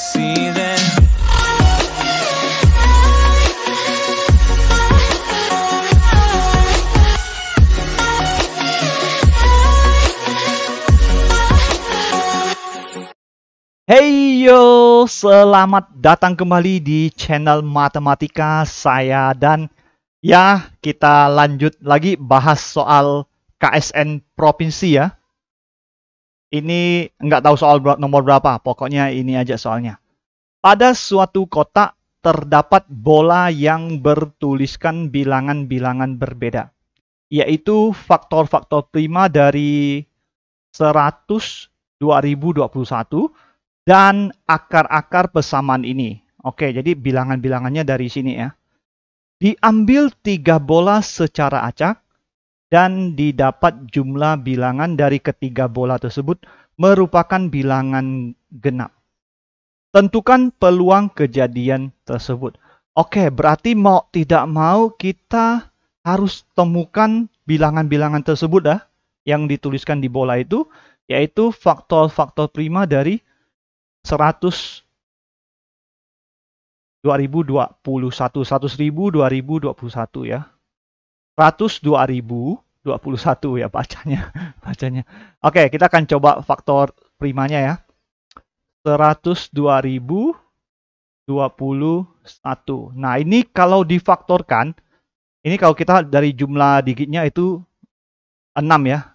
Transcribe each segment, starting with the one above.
Hey yo, selamat datang kembali di channel Matematika saya dan ya kita lanjut lagi bahas soal KSN provinsi ya. Ini nggak tahu soal nomor berapa, pokoknya ini aja soalnya. Pada suatu kotak terdapat bola yang bertuliskan bilangan-bilangan berbeda, yaitu faktor-faktor prima dari 100 2021 dan akar-akar persamaan ini. Oke, jadi bilangan-bilangannya dari sini ya. Diambil tiga bola secara acak, dan didapat jumlah bilangan dari ketiga bola tersebut merupakan bilangan genap. Tentukan peluang kejadian tersebut. Oke, berarti mau tidak mau kita harus temukan bilangan-bilangan tersebut dah yang dituliskan di bola itu yaitu faktor-faktor prima dari 100 2021 100.000 2021 ya satu ya bacanya, bacanya. Oke, kita akan coba faktor primanya ya. 102.021. Nah, ini kalau difaktorkan, ini kalau kita dari jumlah digitnya itu 6 ya.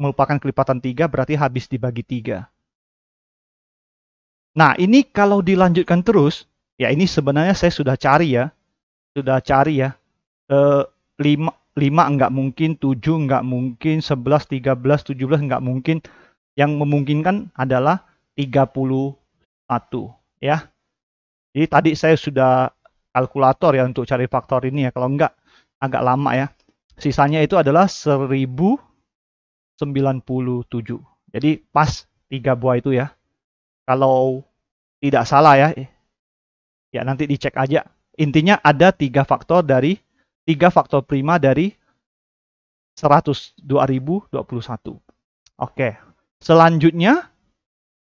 Merupakan kelipatan tiga berarti habis dibagi tiga. Nah, ini kalau dilanjutkan terus, ya ini sebenarnya saya sudah cari ya. Sudah cari ya. eh, 5, 5 enggak mungkin, 7 enggak mungkin, 11, 13, 17 enggak mungkin. Yang memungkinkan adalah 31 ya. Jadi tadi saya sudah kalkulator ya untuk cari faktor ini ya. Kalau enggak agak lama ya. Sisanya itu adalah 1097. Jadi pas 3 buah itu ya. Kalau tidak salah ya. Ya nanti dicek aja. Intinya ada tiga faktor dari tiga faktor prima dari 100 2021. Oke. Selanjutnya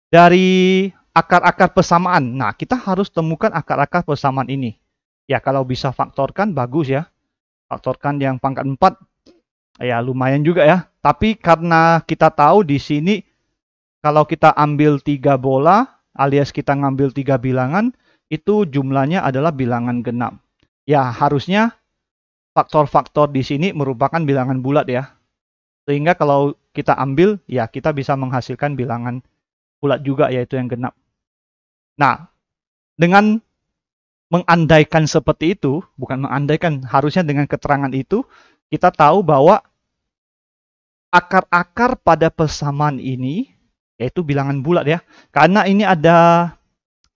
dari akar-akar persamaan. Nah, kita harus temukan akar-akar persamaan ini. Ya, kalau bisa faktorkan bagus ya. Faktorkan yang pangkat 4 ya lumayan juga ya. Tapi karena kita tahu di sini kalau kita ambil tiga bola alias kita ngambil tiga bilangan, itu jumlahnya adalah bilangan genap. Ya, harusnya faktor-faktor di sini merupakan bilangan bulat ya. Sehingga kalau kita ambil, ya kita bisa menghasilkan bilangan bulat juga yaitu yang genap. Nah, dengan mengandaikan seperti itu, bukan mengandaikan, harusnya dengan keterangan itu, kita tahu bahwa akar-akar pada persamaan ini, yaitu bilangan bulat ya. Karena ini ada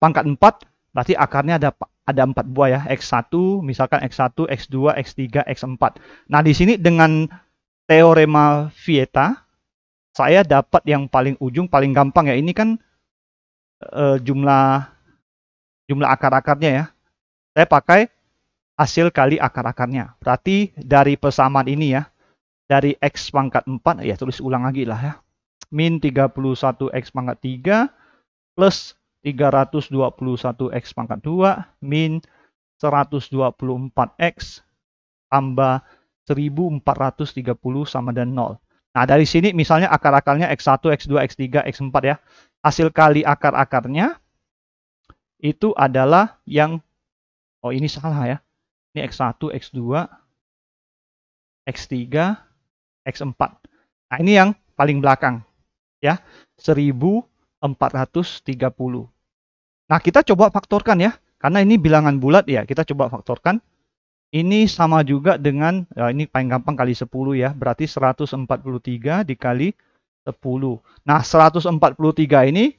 pangkat 4, berarti akarnya ada ada empat buah ya, X1, misalkan X1, X2, X3, X4. Nah, di sini dengan teorema Vieta, saya dapat yang paling ujung, paling gampang ya. Ini kan e, jumlah jumlah akar-akarnya ya. Saya pakai hasil kali akar-akarnya. Berarti dari persamaan ini ya, dari X pangkat 4, ya tulis ulang lagi lah ya. Min 31X pangkat 3 plus 321x pangkat 2 min 124x tambah 1430 sama dengan 0. Nah, dari sini misalnya akar-akarnya X1, X2, X3, X4 ya. Hasil kali akar-akarnya itu adalah yang, oh ini salah ya. Ini X1, X2, X3, X4. Nah, ini yang paling belakang ya. 1430. Nah, kita coba faktorkan ya. Karena ini bilangan bulat ya, kita coba faktorkan. Ini sama juga dengan, ya ini paling gampang kali 10 ya. Berarti 143 dikali 10. Nah, 143 ini,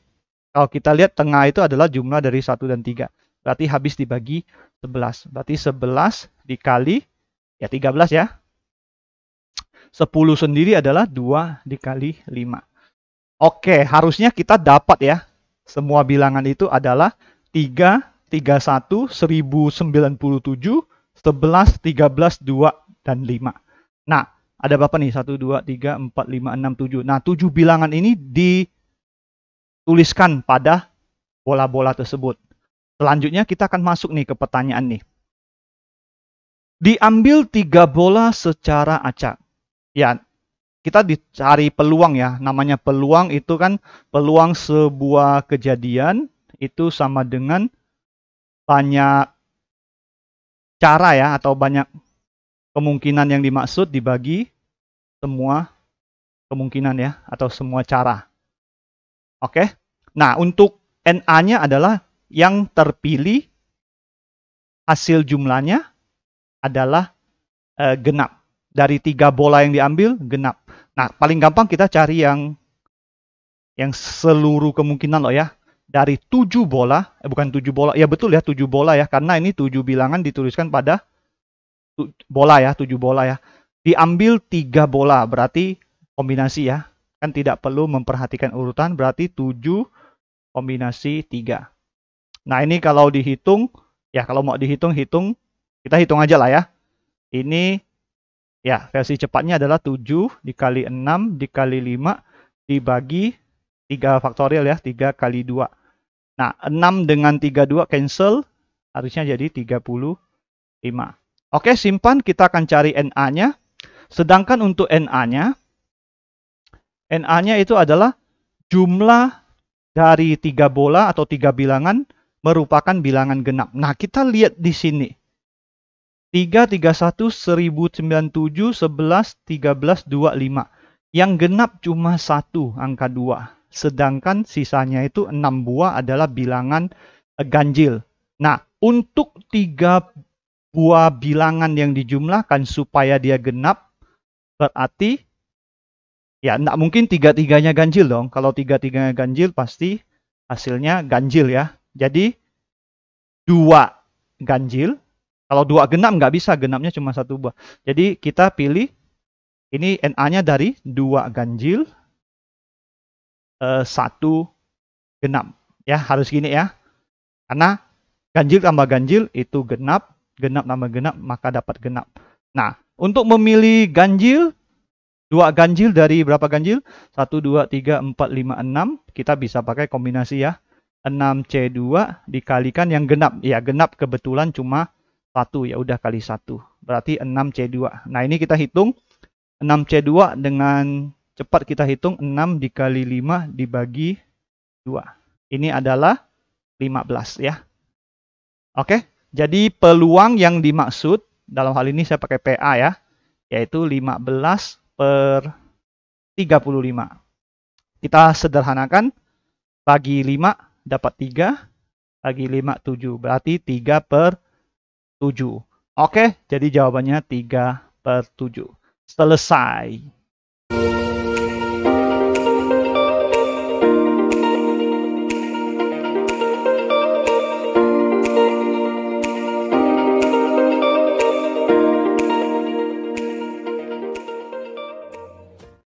kalau kita lihat tengah itu adalah jumlah dari 1 dan 3. Berarti habis dibagi 11. Berarti 11 dikali, ya 13 ya. 10 sendiri adalah 2 dikali 5. Oke, harusnya kita dapat ya semua bilangan itu adalah 3, 31, 1097, 11, 13, 2, dan 5. Nah, ada berapa nih? 1, 2, 3, 4, 5, 6, 7. Nah, 7 bilangan ini dituliskan pada bola-bola tersebut. Selanjutnya kita akan masuk nih ke pertanyaan nih. Diambil tiga bola secara acak. Ya, kita dicari peluang ya. Namanya peluang itu kan peluang sebuah kejadian itu sama dengan banyak cara ya atau banyak kemungkinan yang dimaksud dibagi semua kemungkinan ya atau semua cara. Oke. Nah, untuk NA-nya adalah yang terpilih hasil jumlahnya adalah e, genap. Dari tiga bola yang diambil, genap. Nah, paling gampang kita cari yang yang seluruh kemungkinan loh ya. Dari tujuh bola, eh bukan tujuh bola, ya betul ya 7 bola ya. Karena ini tujuh bilangan dituliskan pada bola ya, tujuh bola ya. Diambil tiga bola, berarti kombinasi ya. Kan tidak perlu memperhatikan urutan, berarti tujuh kombinasi tiga. Nah ini kalau dihitung, ya kalau mau dihitung-hitung, kita hitung aja lah ya. Ini Ya, versi cepatnya adalah 7 dikali 6 dikali 5 dibagi 3 faktorial ya, 3 kali 2. Nah, 6 dengan 32 cancel, harusnya jadi 35. Oke, simpan, kita akan cari NA-nya. Sedangkan untuk NA-nya, NA-nya itu adalah jumlah dari 3 bola atau 3 bilangan merupakan bilangan genap. Nah, kita lihat di sini tujuh sebelas 1097, 11, 13, 25. Yang genap cuma satu angka dua Sedangkan sisanya itu enam buah adalah bilangan eh, ganjil. Nah, untuk tiga buah bilangan yang dijumlahkan supaya dia genap, berarti ya enggak mungkin tiga-tiganya ganjil dong. Kalau tiga-tiganya ganjil pasti hasilnya ganjil ya. Jadi, dua ganjil kalau dua genap nggak bisa, genapnya cuma satu buah. Jadi kita pilih ini NA-nya dari dua ganjil eh, satu genap. Ya harus gini ya, karena ganjil tambah ganjil itu genap, genap tambah genap maka dapat genap. Nah untuk memilih ganjil dua ganjil dari berapa ganjil? Satu dua tiga empat lima enam Kita bisa pakai kombinasi ya. 6C2 dikalikan yang genap. Ya, genap kebetulan cuma 1 ya udah kali 1 berarti 6C2 nah ini kita hitung 6C2 dengan cepat kita hitung 6 dikali 5 dibagi 2 ini adalah 15 ya oke jadi peluang yang dimaksud dalam hal ini saya pakai PA ya yaitu 15 per 35 kita sederhanakan bagi 5 dapat 3 bagi 5 7 berarti 3 per 35 7. Oke, jadi jawabannya 3 per 7. Selesai.